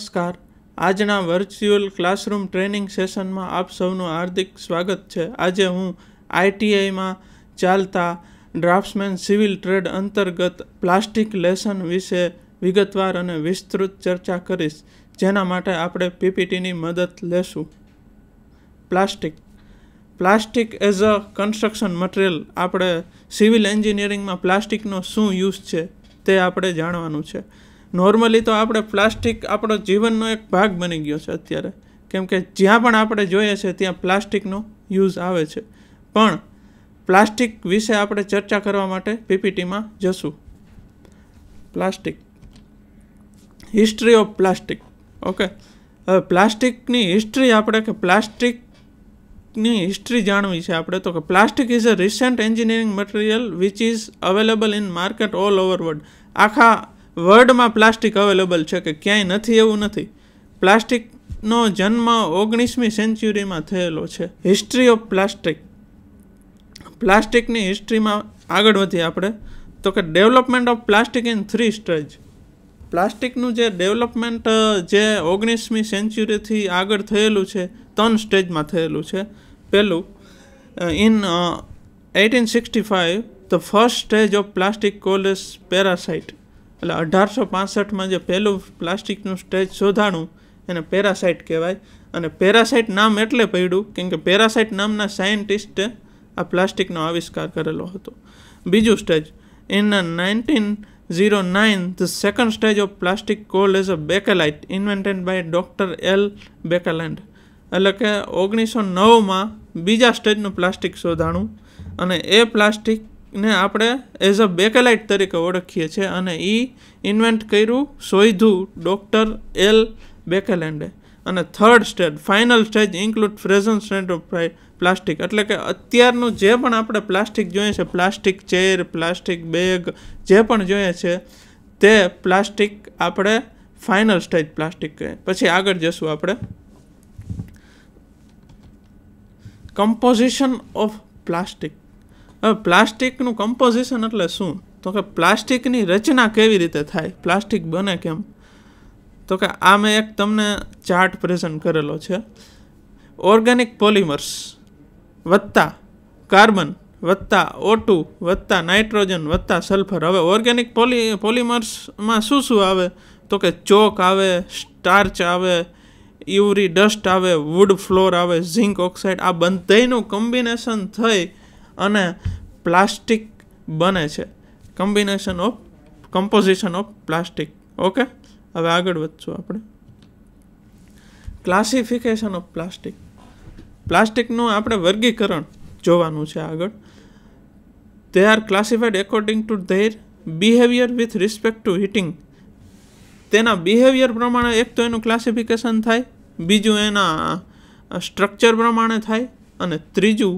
નમસ્કાર આજના virtual classroom training સેશનમાં આપ સૌનું હાર્દિક સ્વાગત છે આજે હું આઈટીઆઈમાં ચાલતા ડ્રાફ્ટ્સમેન સિવિલ ટ્રેડ અંતર્ગત પ્લાસ્ટિક લેસન વિશે વિગતવાર અને વિસ્તૃત ચર્ચા કરીશ જેના માટે આપણે પીપીટીની મદદ લેશું plastic plastic as a construction material આપણે સિવિલ એન્જિનિયરિંગમાં પ્લાસ્ટિકનો શું યુઝ છે તે આપણે જાણવાનું છે નોર્મલી તો આપણે પ્લાસ્ટિક આપણો જીવનનો એક ભાગ બની ગયો છે અત્યારે કેમ કે જ્યાં પણ આપણે જોઈએ છે ત્યાં પ્લાસ્ટિકનો યુઝ આવે છે પણ પ્લાસ્ટિક વિશે આપણે ચર્ચા કરવા માટે પીપીટીમાં જશું plastic history of plastic okay હવે પ્લાસ્ટિકની હિસ્ટ્રી આપણે કે પ્લાસ્ટિકની હિસ્ટ્રી જાણવી છે આપણે તો કે plastic is a recent engineering material which is available in market all over world આખા વર્લ્ડમાં પ્લાસ્ટિક અવેલેબલ છે કે ક્યાંય નથી એવું નથી પ્લાસ્ટિકનો જન્મ ઓગણીસમી સેન્ચુરીમાં થયેલો છે હિસ્ટ્રી ઓફ પ્લાસ્ટિક પ્લાસ્ટિકની હિસ્ટ્રીમાં આગળ વધીએ આપણે તો કે development of plastic in three stage પ્લાસ્ટિકનું જે ડેવલપમેન્ટ જે ઓગણીસમી સેન્ચુરીથી આગળ થયેલું છે ત્રણ સ્ટેજમાં થયેલું છે પહેલું in eighteen sixty five the first stage of plastic call as parasite એટલે અઢારસો પાસઠમાં જે પહેલું પ્લાસ્ટિકનું સ્ટેજ શોધાણું એને પેરાસાઇટ કહેવાય અને પેરાસાઇટ નામ એટલે પડ્યું કેમ કે પેરાસાઇટ નામના સાયન્ટિસ્ટે આ પ્લાસ્ટિકનો આવિષ્કાર કરેલો હતો બીજું stage in nineteen zero nine the second stage of plastic call as a Bakelite invented by doctor L Baekeland એટલે કે ઓગણીસો નવમાં બીજા સ્ટેજનું પ્લાસ્ટિક શોધાણું અને એ પ્લાસ્ટિક ને આપણે એઝ અ બેકેલાઇટ તરીકે ઓળખીએ છીએ અને એ ઇન્વેન્ટ કર્યું સોયધું ડૉક્ટર એલ બેકેલેન્ડે અને third stage final stage include frozen stand of plastic એટલે કે અત્યારનું જે પણ આપણે પ્લાસ્ટિક જોઈએ છે પ્લાસ્ટિક ચેર પ્લાસ્ટિક બેગ જે પણ જોઈએ છે તે પ્લાસ્ટિક આપણે ફાઇનલ સ્ટેજ પ્લાસ્ટિક કહે પછી આગળ જશું આપણે કમ્પોઝિશન ઓફ પ્લાસ્ટિક હવે પ્લાસ્ટિકનું કમ્પોઝિશન એટલે શું તો કે પ્લાસ્ટિકની રચના કેવી રીતે થાય પ્લાસ્ટિક બને કેમ તો કે આ મેં એક તમને ચાર્ટ પ્રેઝન્ટ કરેલો છે ઓર્ગેનિક પોલિમર્સ વત્તા કાર્બન વત્તા ઓટુ વત્તા નાઇટ્રોજન વત્તા સલ્ફર હવે ઓર્ગેનિક પોલી પોલિમર્સમાં શું શું આવે તો કે ચોક આવે સ્ટાર્ચ આવે યુરી ડસ્ટ આવે વુડ ફ્લોર આવે ઝિંક ઓક્સાઇડ આ બંધેનું કોમ્બિનેશન થઈ અને પ્લાસ્ટિક બને છે combination of composition of plastic okay હવે આગળ વધશું આપણે ક્લાસિફિકેશન ઓફ પ્લાસ્ટિક પ્લાસ્ટિકનું આપણે વર્ગીકરણ જોવાનું છે આગળ they are classified according to their behaviour with respect to heating તેના બિહેવિયર પ્રમાણે એક તો એનું ક્લાસિફિકેશન થાય બીજું એના સ્ટ્રક્ચર પ્રમાણે થાય અને ત્રીજું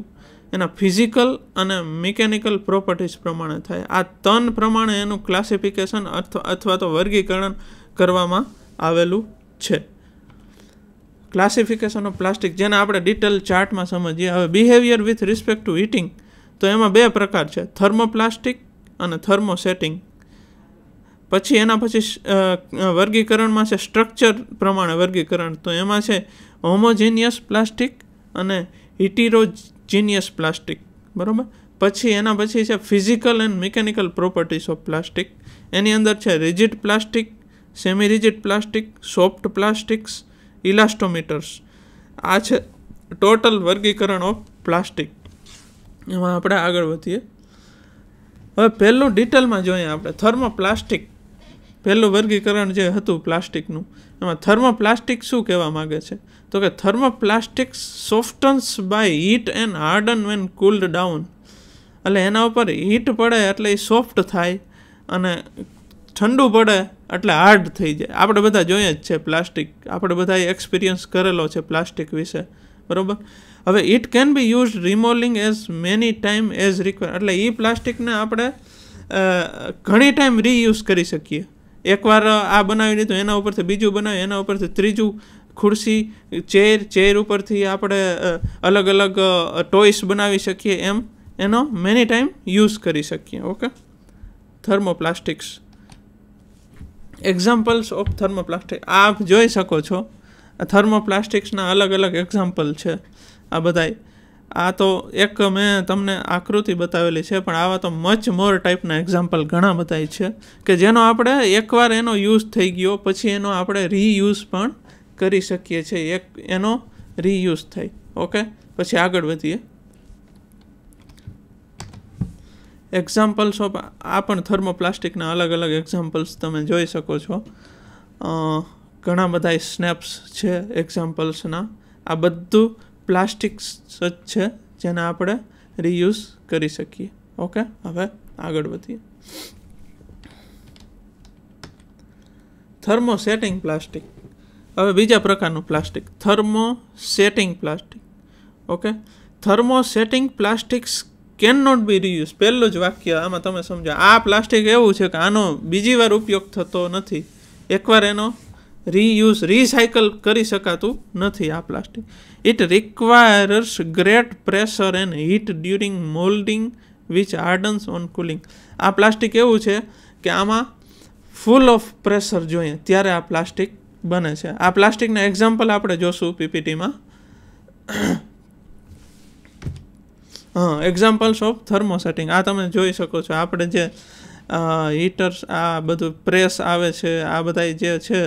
એના ફિઝિકલ અને મિકેનિકલ પ્રોપર્ટીઝ પ્રમાણે થાય આ તન પ્રમાણે એનું ક્લાસિફિકેશન અથવા તો વર્ગીકરણ કરવામાં આવેલું છે ક્લાસિફિકેશન ઓફ પ્લાસ્ટિક જેને આપણે ડિટેલ ચાર્ટમાં સમજીએ હવે behaviour with respect to heating તો એમાં બે પ્રકાર છે થર્મોપ્લાસ્ટિક અને થર્મોસેટિંગ પછી એના પછી વર્ગીકરણમાં છે સ્ટ્રક્ચર પ્રમાણે વર્ગીકરણ તો એમાં છે હોમોજીનિયસ પ્લાસ્ટિક અને હિટીરોજ જીનિયસ પ્લાસ્ટિક બરાબર પછી એના પછી છે physical and mechanical properties of plastic એની અંદર છે rigid plastic semi rigid plastic soft plastics elastomers આ છે ટોટલ વર્ગીકરણ ઓફ પ્લાસ્ટિક એમાં આપણે આગળ વધીએ હવે પહેલું ડિટેલમાં જોઈએ આપણે થર્મોપ્લાસ્ટિક પહેલું વર્ગીકરણ જે હતું પ્લાસ્ટિકનું એમાં થર્મોપ્લાસ્ટિક શું કહેવા માગે છે તો કે thermoplastic softens by heat and harden when cooled down એટલે એના ઉપર હીટ પડે એટલે એ સોફ્ટ થાય અને ઠંડુ પડે એટલે હાર્ડ થઈ જાય આપણે બધા જોઈએ જ છે પ્લાસ્ટિક આપણે બધાએ એક્સપિરિયન્સ કરેલો છે પ્લાસ્ટિક વિશે બરાબર હવે it can be use remoulding as many time as require એટલે એ પ્લાસ્ટિકને આપણે ઘણી ટાઈમ રીયુઝ કરી શકીએ એકવાર આ બનાવી લીધું એના ઉપરથી બીજું બનાવ્યું એના ઉપરથી ત્રીજું ખુરશી ચેર ચેર ઉપરથી આપણે અલગ અલગ ટોયસ બનાવી શકીએ એમ એનો મેની ટાઈમ યુઝ કરી શકીએ okay thermoplastics examples of thermoplastic આપ જોઈ શકો છો થર્મોપ્લાસ્ટિક્સના અલગ અલગ એક્ઝામ્પલ છે આ બધાય આ તો એક મેં તમને આકૃતિ બતાવેલી છે પણ આવા તો મચ મોર ટાઈપના એક્ઝામ્પલ ઘણા બતાય છે કે જેનો આપણે એકવાર એનો યુઝ થઈ ગયો પછી એનો આપણે રીયુઝ પણ કરી શકીએ છીએ એક એનો રીયુઝ થાય ઓકે પછી આગળ વધીએ એક્ઝામ્પલ્સ ઓફ આ પણ થર્મોપ્લાસ્ટિકના અલગ અલગ એક્ઝામ્પલ્સ તમે જોઈ શકો છો ઘણા બધા સ્નેપ્સ છે એક્ઝામ્પલ્સના આ બધું પ્લાસ્ટિક્સ જ છે જેને આપણે રિયુઝ કરી શકીએ ઓકે હવે આગળ વધીએ થર્મો સેટિંગ પ્લાસ્ટિક હવે બીજા પ્રકારનું plastic thermosetting plastic okay thermosetting plastics can not be reuse પહેલું જ વાક્ય આમાં તમે સમજો આ પ્લાસ્ટિક એવું છે કે આનો બીજી વાર ઉપયોગ થતો નથી એકવાર એનો રીયુઝ રિસાયકલ કરી શકાતું નથી આ plastic it requires great pressure and heat during moulding which hardens on cooling આ પ્લાસ્ટિક એવું છે કે આમાં ફૂલ ઓફ પ્રેશર જોઈએ ત્યારે આ પ્લાસ્ટિક બને છે આ પ્લાસ્ટિકના એક્ઝામ્પલ આપણે જોશું પીપીટીમાં હા એક્ઝામ્પલ્સ ઓફ થર્મોસેટિંગ આ તમે જોઈ શકો છો આપણે જે હીટર્સ આ બધું પ્રેસ આવે છે આ બધા જે છે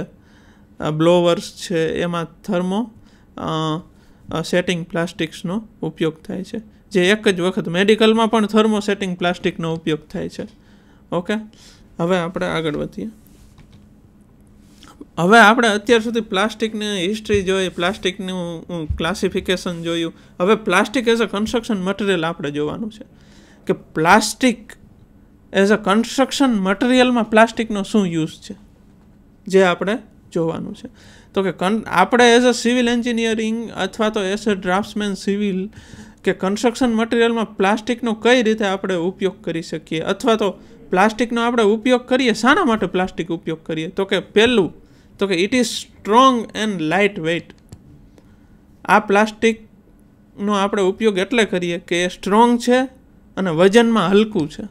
બ્લોવર્સ છે એમાં થર્મો સેટિંગ પ્લાસ્ટિક્સનો ઉપયોગ થાય છે જે એક જ વખત મેડિકલમાં પણ થર્મો સેટિંગ પ્લાસ્ટિકનો ઉપયોગ થાય છે ઓકે હવે આપણે આગળ વધીએ હવે આપણે અત્યાર સુધી પ્લાસ્ટિકની હિસ્ટ્રી જોઈ પ્લાસ્ટિકનું ક્લાસિફિકેશન જોયું હવે plastic as a construction material આપણે જોવાનું છે કે પ્લાસ્ટિક એઝ અ કન્સ્ટ્રક્શન મટીરિયલમાં પ્લાસ્ટિકનો શું યુઝ છે જે આપણે જોવાનું છે તો કે કન આપણે એઝ અ સિવિલ એન્જિનિયરિંગ અથવા તો એઝ અ ડ્રાફ્ટમેન સિવિલ કે કન્સ્ટ્રક્શન મટીરિયલમાં પ્લાસ્ટિકનો કઈ રીતે આપણે ઉપયોગ કરી શકીએ અથવા તો પ્લાસ્ટિકનો આપણે ઉપયોગ કરીએ શાના માટે પ્લાસ્ટિક ઉપયોગ કરીએ તો કે પહેલું તો કે it is strong and light weight આ પ્લાસ્ટિકનો આપણે ઉપયોગ એટલે કરીએ કે એ સ્ટ્રોંગ છે અને વજનમાં હલકું છે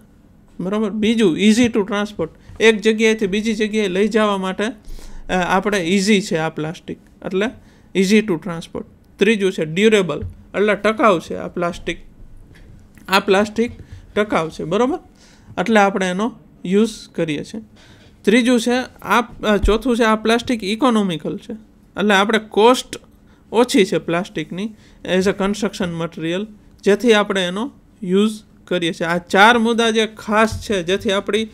બરાબર બીજું ઇઝી ટુ ટ્રાન્સપોર્ટ એક જગ્યાએથી બીજી જગ્યાએ લઈ જવા માટે આપણે ઇઝી છે આ પ્લાસ્ટિક એટલે ઇઝી ટુ ટ્રાન્સપોર્ટ ત્રીજું છે ડ્યુરેબલ એટલે ટકાઉ છે આ પ્લાસ્ટિક આ પ્લાસ્ટિક ટકાઉ છે બરાબર એટલે આપણે એનો યુઝ કરીએ છીએ ત્રીજું છે આ ચોથું છે આ પ્લાસ્ટિક ઇકોનોમિકલ છે એટલે આપણે કોસ્ટ ઓછી છે પ્લાસ્ટિકની એઝ અ કન્સ્ટ્રક્શન મટીરિયલ જેથી આપણે એનો યુઝ કરીએ છીએ આ ચાર મુદ્દા જે ખાસ છે જેથી આપણી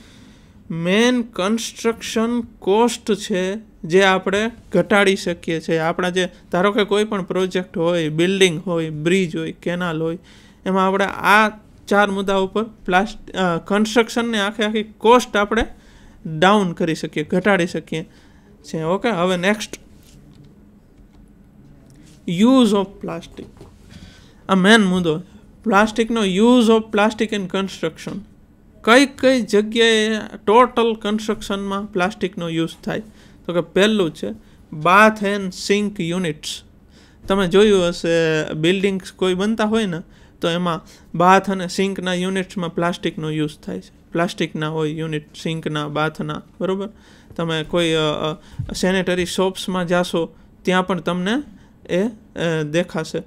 મેન કન્સ્ટ્રક્શન કોસ્ટ છે જે આપણે ઘટાડી શકીએ છીએ આપણા જે ધારો કે કોઈ પણ પ્રોજેક્ટ હોય બિલ્ડિંગ હોય બ્રિજ હોય કેનાલ હોય એમાં આપણે આ ચાર મુદ્દા ઉપર પ્લાસ્ટ કન્સ્ટ્રક્શનની આખી આખી કોસ્ટ આપણે ડાઉન કરી શકીએ ઘટાડી શકીએ છીએ ઓકે હવે નેક્સ્ટ યુઝ ઓફ પ્લાસ્ટિક આ મેન મુદ્દો પ્લાસ્ટિકનો use of plastic in construction કઈ કઈ જગ્યાએ ટોટલ કન્સ્ટ્રક્શનમાં પ્લાસ્ટિકનો યુઝ થાય તો કે પહેલું છે બાથ એન્ડ સિંક યુનિટ્સ તમે જોયું હશે બિલ્ડિંગ્સ કોઈ બનતા હોય ને તો એમાં બાથ અને સિંકના યુનિટ્સમાં પ્લાસ્ટિકનો યુઝ થાય છે પ્લાસ્ટિકના હોય યુનિટ સિંકના બાથના બરાબર તમે કોઈ સેનેટરી શોપ્સમાં જાશો ત્યાં પણ તમને એ દેખાશે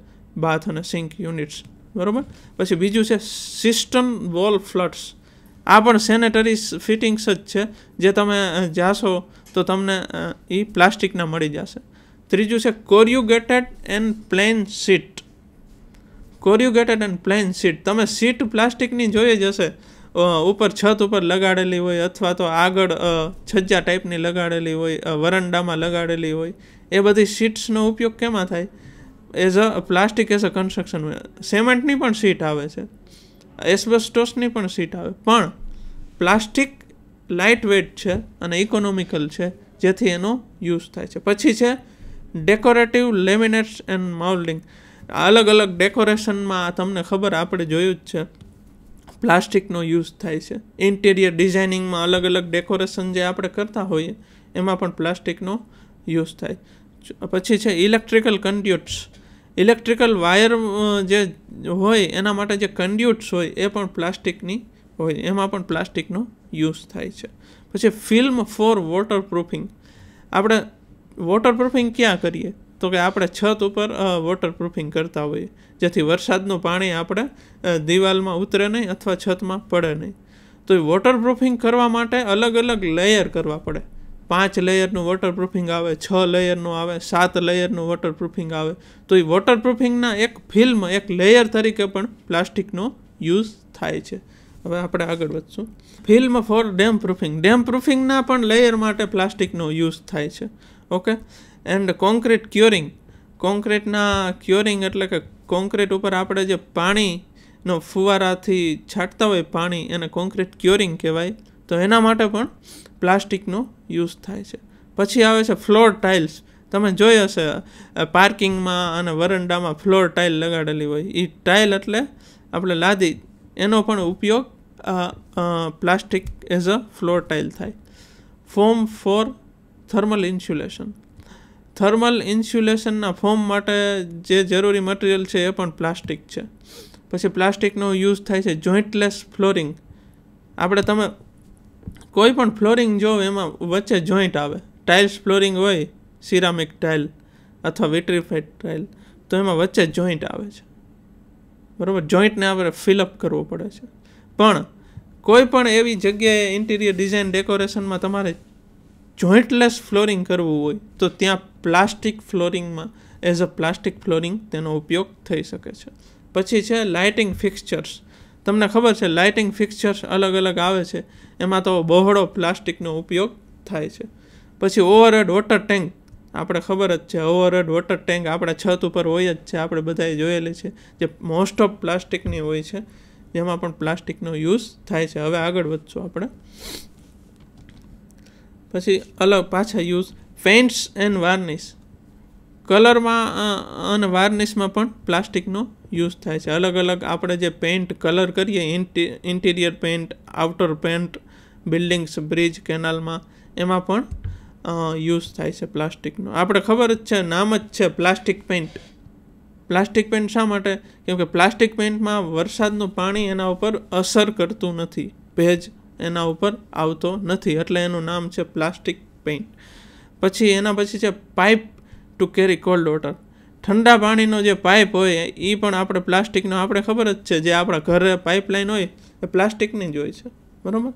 બાથ અને સિંક યુનિટ્સ બરાબર પછી બીજું છે સિસ્ટમ વોલ ફ્લડ્સ આ પણ સેનેટરી ફિટિંગ્સ જ છે જે તમે જાશો તો તમને એ પ્લાસ્ટિકના મળી જશે ત્રીજું છે corrugated and plain sheet corrugated and plain sheet તમે સીટ પ્લાસ્ટિકની જોઈ જ હશે ઉપર છત ઉપર લગાડેલી હોય અથવા તો આગળ છજ્જા ટાઈપની લગાડેલી હોય વરંડામાં લગાડેલી હોય એ બધી સીટ્સનો ઉપયોગ કેમાં થાય as a plastic as a construction સિમેન્ટની પણ સીટ આવે છે એસ્બેસ્ટોસની પણ સીટ આવે પણ પ્લાસ્ટિક લાઇટ વેઇટ છે અને ઇકોનોમિકલ છે જેથી એનો યુઝ થાય છે પછી છે ડેકોરેટિવ લેમિનેટ્સ એન્ડ માઉલિંગ અલગ અલગ ડેકોરેશનમાં તમને ખબર આપણે જોયું જ છે પ્લાસ્ટિકનો યુઝ થાય છે ઇન્ટિરિયર ડિઝાઇનિંગમાં અલગ અલગ ડેકોરેશન જે આપણે કરતા હોઈએ એમાં પણ પ્લાસ્ટિકનો યુઝ થાય પછી છે ઇલેક્ટ્રિકલ કન્ડ્યુટ્સ ઇલેક્ટ્રિકલ વાયર જે હોય એના માટે જે કન્ડ્યુટ્સ હોય એ પણ પ્લાસ્ટિકની હોય એમાં પણ પ્લાસ્ટિકનો યુઝ થાય છે પછી ફિલ્મ ફોર વોટરપ્રૂફિંગ આપણે વોટરપ્રૂફિંગ ક્યાં કરીએ તો કે આપણે છત ઉપર વોટરપ્રૂફિંગ કરતા હોઈએ જેથી વરસાદનું પાણી આપણે દિવાલમાં ઉતરે નહીં અથવા છતમાં પડે નહીં તો એ વોટરપ્રૂફિંગ કરવા માટે અલગ અલગ લેયર કરવા પડે પાંચ લેયરનું વોટરપ્રૂફિંગ આવે છ લેયરનું આવે સાત લેયરનું વોટરપ્રૂફિંગ આવે તો એ વોટરપ્રૂફિંગના એક ફિલ્મ એક લેયર તરીકે પણ પ્લાસ્ટિકનો યુઝ થાય છે હવે આપણે આગળ વધશું film for damp proofing damp પ્રૂફિંગના પણ લેયર માટે પ્લાસ્ટિકનો યુઝ થાય છે ઓકે એન્ડ કોન્ક્રીટ ક્યોરિંગ કોન્ક્રીટના ક્યોરિંગ એટલે કે કોન્ક્રીટ ઉપર આપણે જે પાણીનો ફુવારાથી છાંટતા હોય પાણી એને કોન્ક્રીટ ક્યોરિંગ કહેવાય તો એના માટે પણ પ્લાસ્ટિકનો યુઝ થાય છે પછી આવે છે ફ્લોર ટાઇલ્સ તમે જોઈ હશે પાર્કિંગમાં અને વરંડામાં ફ્લોર ટાઇલ લગાડેલી હોય એ ટાઇલ એટલે આપણે લાદી એનો પણ ઉપયોગ plastic as a floor tile થાય form for thermal insulation thermal ઇન્સ્યુલેશનના ફોર્મ માટે જે જરૂરી મટીરિયલ છે એ પણ પ્લાસ્ટિક છે પછી પ્લાસ્ટિકનો યુઝ થાય છે જોઈન્ટલેસ ફ્લોરિંગ આપણે તમે કોઈ પણ ફ્લોરિંગ જો એમાં વચ્ચે જોઈન્ટ આવે ટાઇલ્સ ફ્લોરિંગ હોય સિરામિક ટાઇલ અથવા વિટ્રીફાઇડ ટાઇલ તો એમાં વચ્ચે જોઈન્ટ આવે છે બરાબર જોઈન્ટને આપણે ફિલઅપ કરવો પડે છે પણ કોઈ પણ એવી જગ્યાએ ઇન્ટિરિયર ડિઝાઇન ડેકોરેશનમાં તમારે જોઈન્ટલેસ ફ્લોરિંગ કરવું હોય તો ત્યાં પ્લાસ્ટિક ફ્લોરિંગમાં એઝ અ પ્લાસ્ટિક ફ્લોરિંગ તેનો ઉપયોગ થઈ શકે છે પછી છે લાઇટિંગ ફિક્સચર્સ તમને ખબર છે લાઇટિંગ ફિક્સચર્સ અલગ અલગ આવે છે એમાં તો બહોળો પ્લાસ્ટિકનો ઉપયોગ થાય છે પછી ઓવરહેડ વોટર ટેન્ક આપણે ખબર જ છે ઓવરહેડ વોટર ટેન્ક આપણા છત ઉપર હોય જ છે આપણે બધાએ જોયેલી છે જે મોસ્ટ ઓફ પ્લાસ્ટિકની હોય છે જેમાં પણ પ્લાસ્ટિકનો યુઝ થાય છે હવે આગળ વધશું આપણે પછી અલગ પાછા યુઝ પેન્ટ્સ એન્ડ વાર્નિશ કલરમાં અને વાર્નિશમાં પણ પ્લાસ્ટિકનો યુઝ થાય છે અલગ અલગ આપણે જે પેન્ટ કલર કરીએ interior paint outer paint buildings bridge કેનાલમાં એમાં પણ યુઝ થાય છે પ્લાસ્ટિકનો આપણે ખબર જ છે નામ જ છે પ્લાસ્ટિક પેઇન્ટ પ્લાસ્ટિક પેન્ટ શા માટે કેમકે પ્લાસ્ટિક પેન્ટમાં વરસાદનું પાણી એના ઉપર અસર કરતું નથી ભેજ એના ઉપર આવતો નથી એટલે એનું નામ છે પ્લાસ્ટિક પેન્ટ પછી એના પછી છે pipe to carry cold water ઠંડા પાણીનો જે પાઇપ હોય એ પણ આપણે પ્લાસ્ટિકનો આપણે ખબર જ છે જે આપણા ઘરે પાઇપલાઇન હોય એ પ્લાસ્ટિકની જ હોય છે બરાબર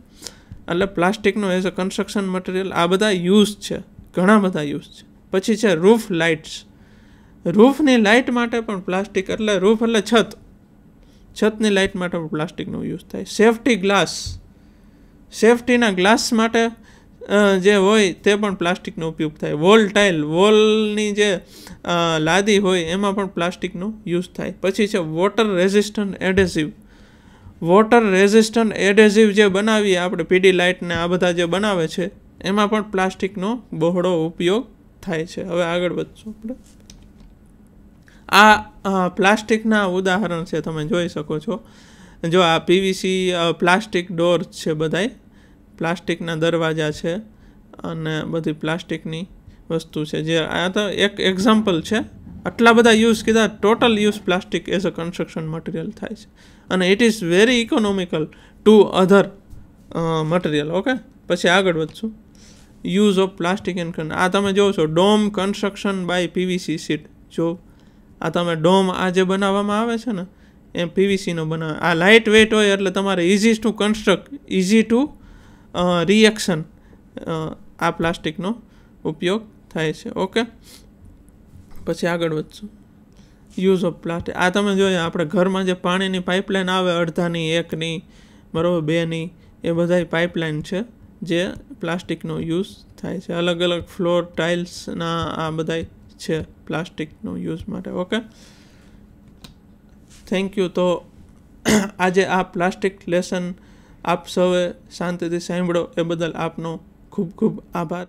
એટલે પ્લાસ્ટિકનો એઝ અ કન્સ્ટ્રક્શન મટીરિયલ આ બધા યુઝ છે ઘણા બધા યુઝ છે પછી છે રૂફ લાઇટ્સ રૂફની લાઇટ માટે પણ પ્લાસ્ટિક એટલે રૂફ એટલે છત છતની લાઇટ માટે પણ પ્લાસ્ટિકનો યુઝ થાય સેફટી ગ્લાસ સેફટીના ગ્લાસ માટે જે હોય તે પણ પ્લાસ્ટિકનો ઉપયોગ થાય વોલ ટાઇલ વોલની જે લાદી હોય એમાં પણ પ્લાસ્ટિકનો યુઝ થાય પછી છે water resistant adhesive water resistant adhesive જે બનાવીએ આપણે પીડી લાઇટને આ બધા જે બનાવે છે એમાં પણ પ્લાસ્ટિકનો બહોળો ઉપયોગ થાય છે હવે આગળ વધશું આપણે આ પ્લાસ્ટિકના ઉદાહરણ છે તમે જોઈ શકો છો જો આ પીવીસી પ્લાસ્ટિક ડોર છે બધાય પ્લાસ્ટિકના દરવાજા છે અને બધી પ્લાસ્ટિકની વસ્તુ છે જે આ તો એક એક્ઝામ્પલ છે આટલા બધા યુઝ કીધા total use plastic as a construction material થાય છે અને it is very economical to other material okay પછી આગળ વધશું યુઝ ઓફ પ્લાસ્ટિક એન્ડ કન આ તમે જોવો છો dome construction by PVC sheet જો આ તમે ડોમ આ જે બનાવવામાં આવે છે ને એ પીવીસીનો બનાવે આ લાઇટ વેઇટ હોય એટલે તમારે easy to construct easy to reaction આ પ્લાસ્ટિકનો ઉપયોગ થાય છે ઓકે પછી આગળ વધશું યુઝ ઓફ પ્લાસ્ટિક આ તમે જોઈએ આપણે ઘરમાં જે પાણીની પાઇપલાઇન આવે અડધાની એકની બરાબર બેની એ બધા પાઇપલાઇન છે જે પ્લાસ્ટિકનો યુઝ થાય છે અલગ અલગ ફ્લોર ટાઇલ્સના આ બધા છે પ્લાસ્ટિકનો યુઝ માટે ઓકે થેન્ક યુ તો આજે આ પ્લાસ્ટિક લેસન આપ સૌએ શાંતિથી સાંભળો એ બદલ આપનો ખૂબ ખૂબ આભાર